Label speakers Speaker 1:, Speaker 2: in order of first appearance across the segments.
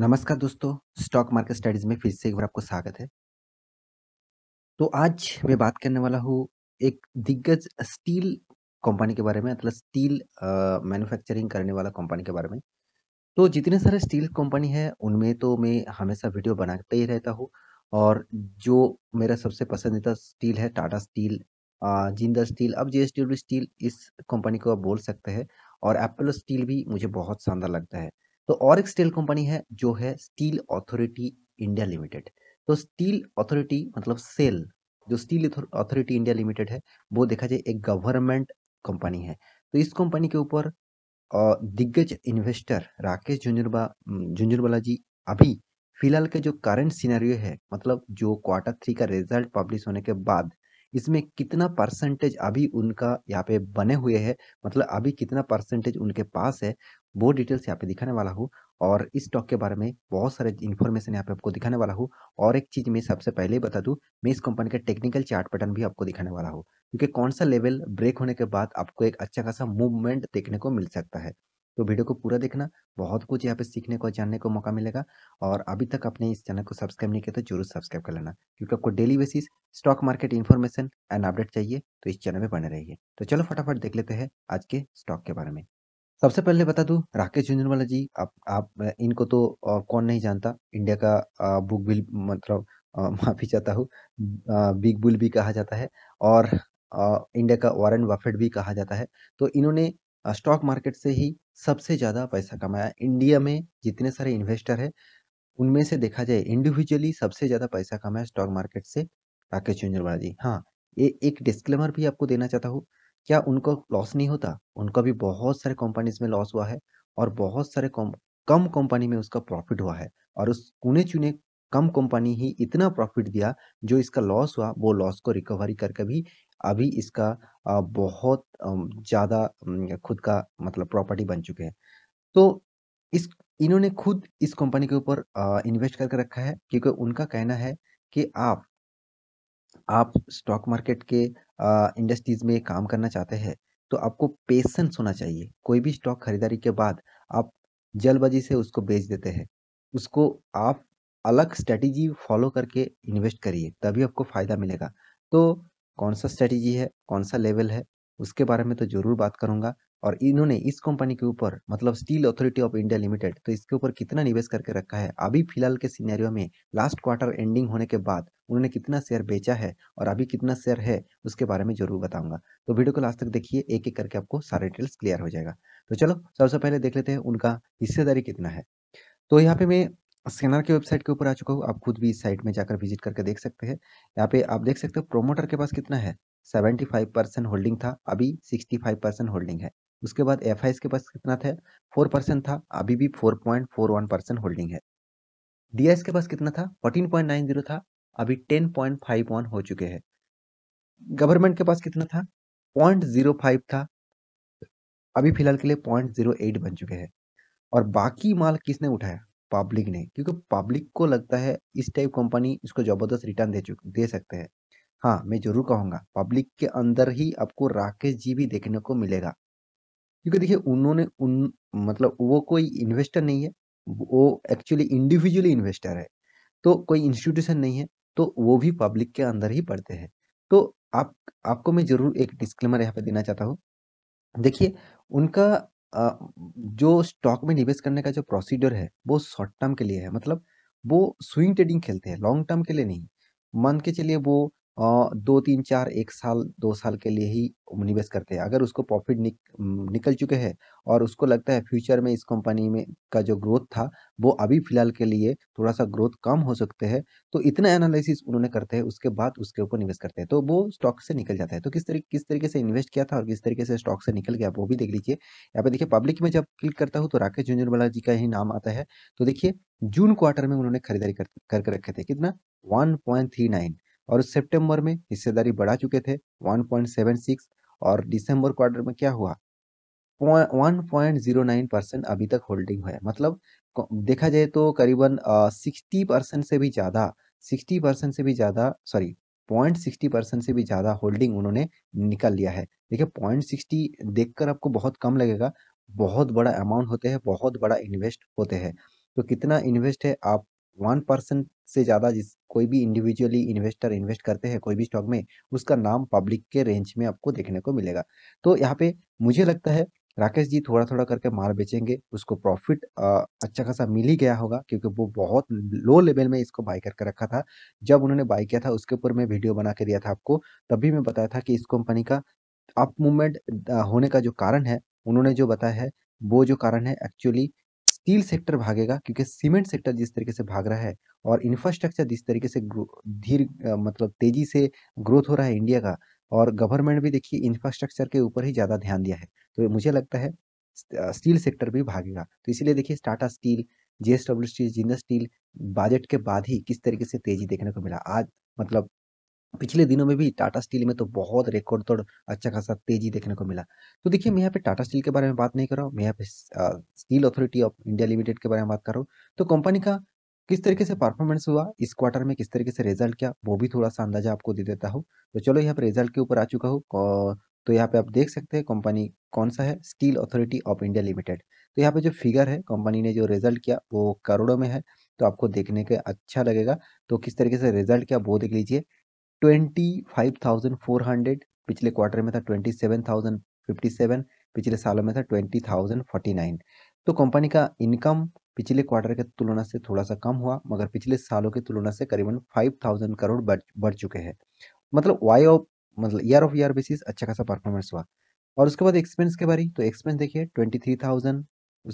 Speaker 1: नमस्कार दोस्तों stock market studies में फिर से एक बार आपको स्वागत है तो आज मैं बात करने वाला हूँ एक दिग्गज स्टील कंपनी के बारे में मतलब स्टील मैन्युफैक्चरिंग करने वाला कंपनी के बारे में तो जितने सारे स्टील कंपनी है उनमें तो मैं हमेशा वीडियो बनाते ही रहता हूँ और जो मेरा सबसे पसंदीदा स्टील है टाटा स्टील जिंदा स्टील अब जे स्टील इस कंपनी को आप बोल सकते हैं और एप्पल स्टील भी मुझे बहुत शानदार लगता है तो और एक स्टील कंपनी है जो है स्टील अथॉरिटी इंडिया लिमिटेड तो स्टील अथॉरिटी मतलब सेल जो स्टील अथॉरिटी इंडिया लिमिटेड है वो देखा जाए एक गवर्नमेंट कंपनी है तो इस कंपनी के ऊपर दिग्गज इन्वेस्टर राकेश झुंझुनवा झुंझुनवाला जी अभी फिलहाल के जो करंट सिनेरियो है मतलब जो क्वार्टर थ्री का रिजल्ट पब्लिश होने के बाद इसमें कितना परसेंटेज अभी उनका यहाँ पे बने हुए है मतलब अभी कितना परसेंटेज उनके पास है वो डिटेल्स यहाँ पे दिखाने वाला हूँ और इस स्टॉक के बारे में बहुत सारे इन्फॉर्मेशन यहाँ पे आपको दिखाने वाला हूँ और एक चीज़ मैं सबसे पहले ही बता दूँ मैं इस कंपनी का टेक्निकल चार्ट पैटर्न भी आपको दिखाने वाला हूँ क्योंकि कौन सा लेवल ब्रेक होने के बाद आपको एक अच्छा खासा मूवमेंट देखने को मिल सकता है तो वीडियो को पूरा देखना बहुत कुछ यहाँ पे सीखने को जानने को मौका मिलेगा और अभी तक आपने इस चैनल को सब्सक्राइब नहीं किया तो जरूर सब्सक्राइब कर लेना क्योंकि आपको daily basis stock market information and update चाहिए तो इस चैनल में बने रहिए तो चलो फटाफट देख लेते हैं आज के स्टॉक के बारे में सबसे पहले बता दू राकेश झुंझुनवाला जी आप आप इनको तो कौन नहीं जानता इंडिया का बुक बिल मतलब माफी चाहता हूँ बिग बुल भी कहा जाता है और इंडिया का वारन बफेट भी कहा जाता है तो इन्होंने स्टॉक मार्केट से ही सबसे ज़्यादा पैसा कमाया इंडिया में जितने सारे इन्वेस्टर है उनमें से देखा जाए इंडिविजुअली सबसे ज़्यादा पैसा कमाया स्टॉक मार्केट से राकेश झुंझुनवाला जी हाँ ये एक डिस्क्लेमर भी आपको देना चाहता हूँ क्या उनको लॉस नहीं होता उनका भी बहुत सारे कंपनीज में लॉस हुआ है और बहुत सारे कम कंपनी में उसका प्रॉफिट हुआ है और उस कुने चुने कम कंपनी ही इतना प्रॉफिट दिया जो इसका लॉस हुआ वो लॉस को रिकवरी करके भी अभी इसका बहुत ज़्यादा खुद का मतलब प्रॉपर्टी बन चुके हैं तो इस इन्होंने खुद इस कंपनी के ऊपर इन्वेस्ट करके रखा है क्योंकि उनका कहना है कि आप आप स्टॉक मार्केट के इंडस्ट्रीज़ में काम करना चाहते हैं तो आपको पेशेंस होना चाहिए कोई भी स्टॉक खरीदारी के बाद आप जल्दबाजी से उसको बेच देते हैं उसको आप अलग स्ट्रेटजी फॉलो करके इन्वेस्ट करिए तभी आपको फ़ायदा मिलेगा तो कौन सा स्ट्रेटजी है कौन सा लेवल है उसके बारे में तो ज़रूर बात करूंगा और इन्होंने इस कंपनी के ऊपर मतलब Steel Authority of India Limited तो इसके ऊपर कितना निवेश करके रखा है अभी फिलहाल के सिनेरियो में लास्ट क्वार्टर एंडिंग होने के बाद उन्होंने कितना शेयर बेचा है और अभी कितना शेयर है उसके बारे में जरूर बताऊंगा तो वीडियो को लास्ट तक देखिए एक एक करके आपको सारे डिटेल्स क्लियर हो जाएगा तो चलो सबसे पहले देख लेते हैं उनका हिस्सेदारी कितना है तो यहाँ पे मैं सेनार के वेबसाइट के ऊपर आ चुका हूँ आप खुद भी इस साइट में जाकर विजिट करके देख सकते हैं यहाँ पे आप देख सकते हो प्रोमोटर के पास कितना है 75 परसेंट होल्डिंग था अभी 65 परसेंट होल्डिंग है उसके बाद एफ के पास कितना था फोर परसेंट था अभी भी four point four one percent holding है डी के पास कितना था फोर्टीन पॉइंट नाइन जीरो था अभी टेन पॉइंट फाइव वन हो चुके हैं गवर्नमेंट के पास कितना था पॉइंट जीरो फाइव था अभी फिलहाल के लिए पॉइंट जीरो एट बन चुके हैं और बाकी माल किसने उठाया पब्लिक ने क्योंकि पब्लिक को लगता है इस टाइप कंपनी इसको जबरदस्त रिटर्न दे चुके दे सकते हैं हाँ मैं जरूर कहूँगा पब्लिक के अंदर ही आपको राकेश जी भी देखने को मिलेगा क्योंकि देखिए उन्होंने उन मतलब वो कोई इन्वेस्टर नहीं है वो एक्चुअली इंडिविजुअली इन्वेस्टर है तो कोई इंस्टीट्यूशन नहीं है तो वो भी पब्लिक के अंदर ही पढ़ते हैं तो आप आपको मैं ज़रूर एक डिस्क्लेमर यहाँ पे देना चाहता हूँ देखिए उनका जो स्टॉक में निवेश करने का जो प्रोसीडर है वो शॉर्ट टर्म के लिए है मतलब वो स्विंग ट्रेडिंग खेलते हैं लॉन्ग टर्म के लिए नहीं मान के चलिए वो दो तीन चार एक साल दो साल के लिए ही निवेश करते हैं अगर उसको प्रॉफिट निक, निकल चुके हैं और उसको लगता है फ्यूचर में इस कंपनी में का जो ग्रोथ था वो अभी फिलहाल के लिए थोड़ा सा ग्रोथ कम हो सकते हैं तो इतना एनालिसिस उन्होंने करते हैं उसके बाद उसके ऊपर निवेश करते हैं तो वो स्टॉक से निकल जाता है तो किस तरीके किस तरीके से इन्वेस्ट किया था और किस तरीके से स्टॉक से निकल गया वो भी देख लीजिए यहाँ पे देखिए पब्लिक में जब क्लिक करता हूँ तो राकेश झुंझुनवाला जी का ही नाम आता है तो देखिए जून क्वार्टर में उन्होंने खरीदारी करके रखे थे कितना वन पॉइंट थ्री नाइन और सितंबर में हिस्सेदारी बढ़ा चुके थे 1.76 और दिसंबर क्वार्टर में क्या हुआ 1.09 परसेंट अभी तक होल्डिंग है मतलब देखा जाए तो करीबन सिक्सटी परसेंट से भी ज़्यादा सिक्सटी परसेंट से भी ज़्यादा सॉरी पॉइंट सिक्सटी परसेंट से भी ज़्यादा होल्डिंग उन्होंने निकल लिया है देखिए पॉइंट सिक्सटी देखकर आपको बहुत कम लगेगा बहुत बड़ा अमाउंट होते हैं बहुत बड़ा इन्वेस्ट होते हैं तो कितना इन्वेस्ट है आप वन परसेंट से ज़्यादा जिस कोई भी इंडिविजुअली इन्वेस्टर इन्वेस्ट करते हैं कोई भी स्टॉक में उसका नाम पब्लिक के रेंज में आपको देखने को मिलेगा तो यहाँ पे मुझे लगता है राकेश जी थोड़ा थोड़ा करके माल बेचेंगे उसको प्रॉफिट अच्छा खासा मिल ही गया होगा क्योंकि वो बहुत लो लेवल में इसको बाई करके रखा था जब उन्होंने बाई किया था उसके ऊपर मैं वीडियो बना के दिया था आपको तभी मैं बताया था कि इस कंपनी का अप मूवमेंट होने का जो कारण है उन्होंने जो बताया है वो जो कारण है एक्चुअली स्टील सेक्टर भागेगा क्योंकि सीमेंट सेक्टर जिस तरीके से भाग रहा है और इंफ्रास्ट्रक्चर जिस तरीके से धीर मतलब तेजी से ग्रोथ हो रहा है इंडिया का और गवर्नमेंट भी देखिए इंफ्रास्ट्रक्चर के ऊपर ही ज़्यादा ध्यान दिया है तो मुझे लगता है स्टील सेक्टर भी भागेगा तो इसीलिए देखिए Tata Steel J Steel Jindal Steel budget के बाद ही किस तरीके से तेजी देखने को मिला आज मतलब पिछले दिनों में भी टाटा स्टील में तो बहुत रिकॉर्ड तोड़ अच्छा खासा तेजी देखने को मिला तो देखिए मैं यहाँ पे टाटा स्टील के बारे में बात नहीं कर रहा हूँ मैं यहाँ पे Steel Authority of India Limited के बारे में बात कर रहा हूँ तो कंपनी का किस तरीके से परफॉर्मेंस हुआ इस क्वार्टर में किस तरीके से रिजल्ट क्या वो भी थोड़ा सा अंदाजा आपको दे देता हूँ तो चलो यहाँ पे रिजल्ट के ऊपर आ चुका हूँ तो यहाँ पे आप देख सकते हैं कंपनी कौन सा है Steel Authority of India Limited तो यहाँ पे जो फिगर है कंपनी ने जो रिजल्ट किया वो करोड़ों में है तो आपको देखने के अच्छा लगेगा तो किस तरीके से रिजल्ट क्या वो देख लीजिए twenty five thousand four hundred पिछले क्वार्टर में था twenty seven thousand fifty seven पिछले सालों में था ट्वेंटी थाउजेंड फोर्टी नाइन तो कंपनी का इनकम पिछले क्वार्टर के तुलना से थोड़ा सा कम हुआ मगर पिछले सालों की तुलना से करीबन फाइव थाउजेंड करोड़ बढ़ बढ़ चुके हैं मतलब वाई ऑफ मतलब ईयर ऑफ ईयर बेसिस अच्छा खासा परफॉर्मेंस हुआ और उसके बाद एक्सपेंस के बारे तो एक्सपेंस देखिए ट्वेंटी थ्री थाउजेंड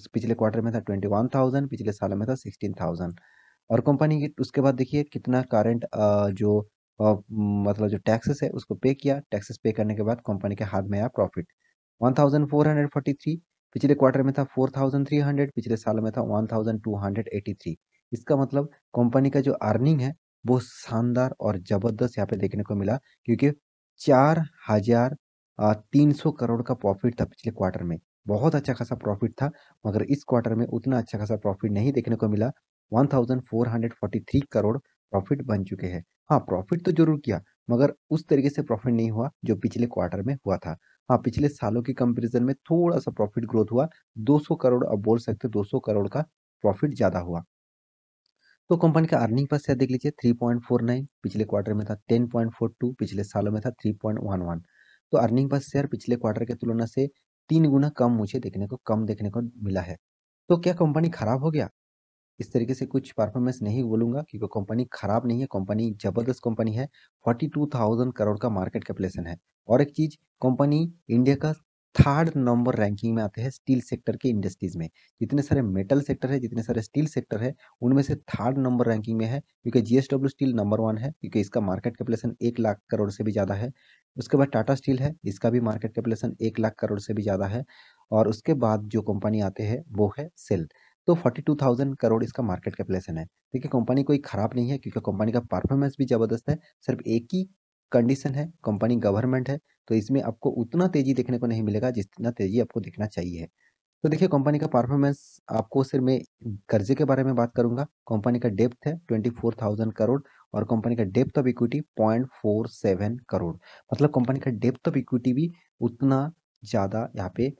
Speaker 1: उस पिछले क्वार्टर में था ट्वेंटी वन थाउजेंड पिछले सालों में था सिक्सटीन थाउजेंड और कंपनी उसके बाद देखिए कितना करंट जो मतलब जो टैक्सेस है उसको पे किया टैक्सेस पे करने के बाद कंपनी के हाथ में आया प्रॉफिट 1443 पिछले क्वार्टर में था 4300 पिछले साल में था 1283 इसका मतलब कंपनी का जो अर्निंग है वो शानदार और ज़बरदस्त यहाँ पे देखने को मिला क्योंकि चार हजार तीन सौ करोड़ का प्रॉफिट था पिछले क्वार्टर में बहुत अच्छा खासा प्रॉफिट था मगर इस क्वार्टर में उतना अच्छा खासा प्रॉफिट नहीं देखने को मिला 1443 करोड़ प्रॉफिट बन चुके हैं हाँ प्रॉफिट तो जरूर किया मगर उस तरीके से प्रॉफिट नहीं हुआ जो पिछले क्वार्टर में हुआ था हाँ पिछले सालों के कंपेरिजन में थोड़ा सा प्रॉफिट ग्रोथ हुआ 200 करोड़ अब बोल सकते 200 करोड़ का प्रॉफिट ज़्यादा हुआ तो कंपनी का अर्निंग पर से देख लीजिए 3.49 पिछले क्वार्टर में था 10.42 पिछले सालों में था 3.11 तो अर्निंग पर शेयर पिछले क्वार्टर की तुलना से तीन गुना कम मुझे देखने को कम देखने को मिला है तो क्या कंपनी खराब हो गया इस तरीके से कुछ परफॉर्मेंस नहीं बोलूंगा क्योंकि कंपनी खराब नहीं है कंपनी जबरदस्त कंपनी है फोर्टी टू थाउजेंड करोड़ का मार्केट कैपिलेशन है और एक चीज कंपनी इंडिया का थर्ड नंबर रैंकिंग में आते हैं स्टील सेक्टर के इंडस्ट्रीज में जितने सारे मेटल सेक्टर है जितने सारे स्टील सेक्टर है उनमें से थर्ड नंबर रैंकिंग में है क्योंकि जीएसडब्ल्यू स्टील नंबर वन है क्योंकि इसका मार्केट कैपिलेशन एक लाख करोड़ से भी ज़्यादा है उसके बाद टाटा स्टील है इसका भी मार्केट कैपिलेशन एक लाख करोड़ से भी ज़्यादा है और उसके बाद जो कंपनी आते हैं वो है सेल तो 42,000 करोड़ इसका मार्केट कैपिटलेशन है देखिए कंपनी कोई ख़राब नहीं है क्योंकि कंपनी का परफॉर्मेंस भी ज़बरदस्त है सिर्फ एक ही कंडीशन है कंपनी गवर्नमेंट है तो इसमें आपको उतना तेज़ी देखने को नहीं मिलेगा जितना तेज़ी आपको देखना चाहिए तो देखिए कंपनी का परफॉर्मेंस आपको सिर्फ मैं कर्जे के बारे में बात करूंगा कंपनी का डेप्थ है ट्वेंटी फोर थाउजेंड करोड़ और कंपनी का depth of equity point four seven crore मतलब कंपनी का डेप्थ ऑफ इक्विटी भी उतना ज़्यादा यहाँ पे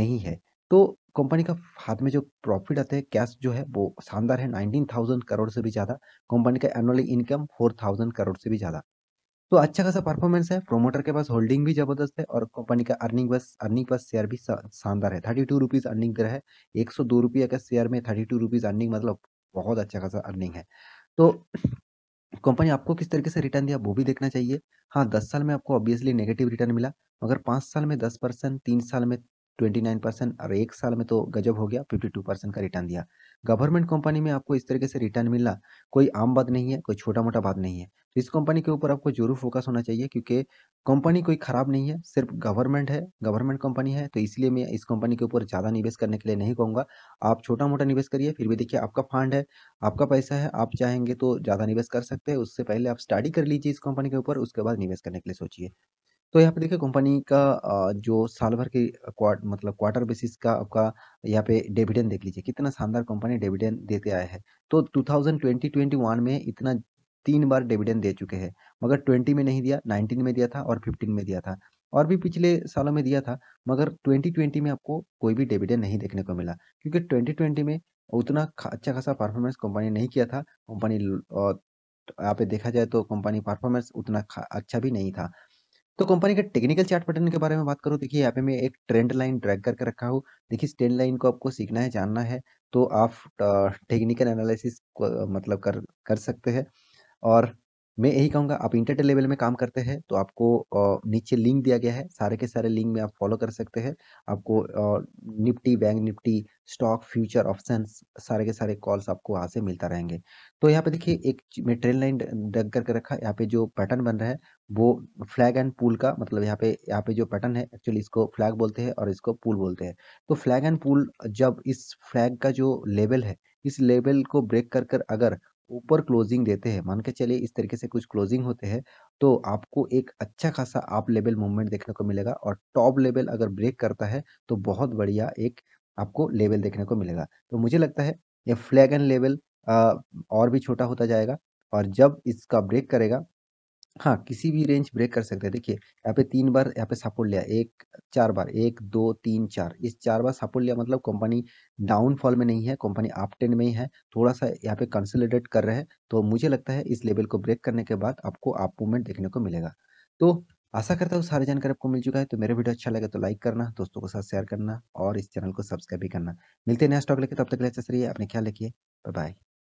Speaker 1: नहीं है तो कंपनी का हाथ में जो प्रॉफिट आता है कैश जो है वो शानदार है नाइनटीन थाउजेंड करोड़ से भी ज़्यादा कंपनी का annually income four thousand crore से भी ज़्यादा तो अच्छा खासा परफॉर्मेंस है प्रोमोटर के पास होल्डिंग भी जबरदस्त है और कंपनी का अर्निंग बस अर्निंग पर शेयर भी शानदार है थर्टी टू रुपीज़ अर्निंग है एक सौ दो रुपया का शेयर में थर्टी टू रुपीज़ अर्निंग मतलब बहुत अच्छा खासा अर्निंग है तो कंपनी आपको किस तरीके से रिटर्न दिया वो भी देखना चाहिए हाँ दस साल में आपको ऑब्वियसली नेगेटिव रिटर्न मिला मगर पाँच साल में दस परसेंट तीन साल में ट्वेंटी नाइन परसेंट और एक साल में तो गजब हो गया फिफ्टी टू परसेंट का रिटर्न दिया गवर्नमेंट कंपनी में आपको इस तरीके से रिटर्न मिलना कोई आम बात नहीं है कोई छोटा मोटा बात नहीं है तो इस कंपनी के ऊपर आपको जरूर फोकस होना चाहिए क्योंकि कंपनी कोई ख़राब नहीं है सिर्फ गवर्नमेंट है गवर्नमेंट कंपनी है तो इसलिए मैं इस कंपनी के ऊपर ज़्यादा निवेश करने के लिए नहीं कहूँगा आप छोटा मोटा निवेश करिए फिर भी देखिए आपका फंड है आपका पैसा है आप चाहेंगे तो ज़्यादा निवेश कर सकते हैं उससे पहले आप स्टडी कर लीजिए इस कंपनी के ऊपर उसके बाद निवेश करने के लिए सोचिए तो यहाँ पे देखिए कंपनी का जो साल भर के क्वार्ट मतलब क्वार्टर बेसिस का आपका यहाँ पे डिविडेंड देख लीजिए कितना शानदार कंपनी डिविडेंड देते आए हैं तो 2020-21 में इतना तीन बार डिविडेंड दे चुके हैं मगर 20 में नहीं दिया 19 में दिया था और 15 में दिया था और भी पिछले सालों में दिया था मगर ट्वेंटी में आपको कोई भी डिविडेंड नहीं देखने को मिला क्योंकि ट्वेंटी में उतना अच्छा खासा परफॉर्मेंस कंपनी नहीं किया था कंपनी यहाँ पे देखा जाए तो कंपनी परफॉर्मेंस उतना अच्छा भी नहीं था तो कंपनी के टेक्निकल चार्ट पैटर्न के बारे में बात करूँ देखिए यहाँ पे मैं एक ट्रेंड लाइन ड्रैग करके रखा हूँ देखिए इस ट्रेंड लाइन को आपको सीखना है जानना है तो आप टेक्निकल एनालिसिस मतलब कर कर सकते हैं और मैं यही कहूँगा आप इंटरटेल लेवल में काम करते हैं तो आपको नीचे लिंक दिया गया है सारे के सारे लिंक में आप फॉलो कर सकते हैं आपको Nifty Bank Nifty stock future option सारे के सारे कॉल्स आपको वहाँ से मिलता रहेंगे तो यहाँ पे देखिए एक मैं ट्रेन लाइन डग करके रखा यहाँ पे जो पैटर्न बन रहा है वो फ्लैग एंड पूल का मतलब यहाँ पे यहाँ पे जो पैटर्न है एक्चुअली इसको फ्लैग बोलते हैं और इसको पूल बोलते हैं तो फ्लैग एंड पूल जब इस फ्लैग का जो लेवल है इस लेवल को ब्रेक कर कर अगर ऊपर क्लोजिंग देते हैं मान के चलिए इस तरीके से कुछ क्लोजिंग होते हैं तो आपको एक अच्छा खासा आप लेवल मूवमेंट देखने को मिलेगा और टॉप लेवल अगर ब्रेक करता है तो बहुत बढ़िया एक आपको लेवल देखने को मिलेगा तो मुझे लगता है ये फ्लैग एंड लेवल और भी छोटा होता जाएगा और जब इसका ब्रेक करेगा हाँ किसी भी रेंज ब्रेक कर सकते हैं देखिए यहाँ पे तीन बार यहाँ पे सपोर्ट लिया एक चार बार एक दो तीन चार इस चार बार सपोर्ट लिया मतलब कंपनी डाउनफॉल में नहीं है कंपनी अप ट्रेंड में ही है थोड़ा सा यहाँ पे कंसोलिडेट कर रहे हैं तो मुझे लगता है इस लेवल को ब्रेक करने के बाद आपको आप मूवमेंट देखने को मिलेगा तो आशा करता हूँ सारी जानकारी आपको मिल चुका है तो मेरे वीडियो अच्छा लगे तो लाइक करना दोस्तों के साथ शेयर करना और इस चैनल को सब्सक्राइब भी करना मिलते हैं नया स्टॉक लेके तब तक लेते अच्छा रहिए अपने ख्याल रखिए बाय बाय